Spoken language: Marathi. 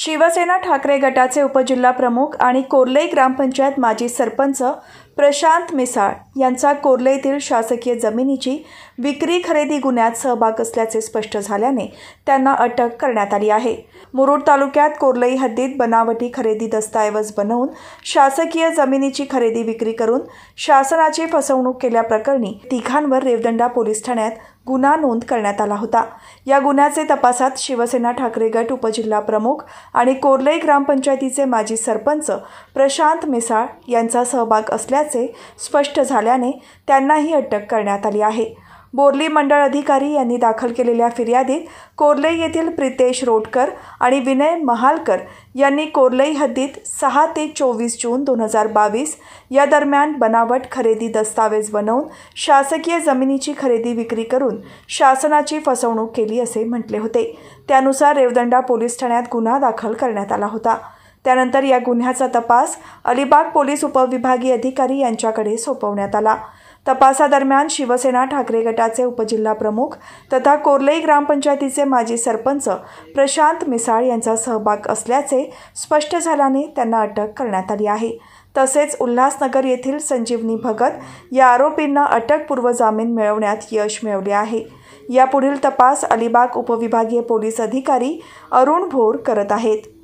शिवसेना ठाकरे गटाचे उपजिल्हा प्रमुख आणि कोर्लई ग्रामपंचायत माजी सरपंच प्रशांत मिसाळ यांचा कोर्ले येथील शासकीय जमिनीची विक्री खरेदी गुन्ह्यात सहभाग असल्याचे स्पष्ट झाल्याने त्यांना अटक करण्यात आली आहे मुरुड तालुक्यात कोर्लई हद्दीत बनावटी खरेदी दस्तऐवज बनवून शासकीय जमिनीची खरेदी विक्री करून शासनाची फसवणूक केल्याप्रकरणी तिघांवर रेवदंडा पोलीस ठाण्यात गुन्हा नोंद करण्यात आला होता या गुन्ह्याचे तपासात शिवसेना ठाकरे गट उपजिल्हा प्रमुख आणि कोर्लई ग्रामपंचायतीचे माजी सरपंच प्रशांत मिसाळ यांचा सहभाग असल्याचे असल्याचे स्पष्ट झाल्याने त्यांनाही अटक करण्यात आली आहे बोर्ली मंडळ अधिकारी यांनी दाखल केलेल्या फिर्यादीत कोर्लई येथील प्रितेश रोडकर आणि विनय महालकर यांनी कोर्लई हद्दीत सहा ते चोवीस जून दोन हजार बावीस या दरम्यान बनावट खरेदी दस्तावेज बनवून शासकीय जमिनीची खरेदी विक्री करून शासनाची फसवणूक केली असे म्हटले होते त्यानुसार रेवदंडा पोलीस ठाण्यात गुन्हा दाखल करण्यात आला होता त्यानंतर या गुन्ह्याचा तपास अलिबाग पोलीस उपविभागीय अधिकारी यांच्याकडे सोपवण्यात आला तपासादरम्यान शिवसेना ठाकरे गटाचे उपजिल्हाप्रमुख तथा कोर्लई ग्रामपंचायतीचे माजी सरपंच प्रशांत मिसाळ यांचा सहभाग असल्याचे स्पष्ट झाल्याने त्यांना अटक करण्यात आली आहे तसेच उल्हासनगर येथील संजीवनी भगत या आरोपींना अटकपूर्व जामीन मिळवण्यात यश मिळवले आहे यापुढील तपास अलिबाग उपविभागीय पोलीस अधिकारी अरुण भोर करत आहेत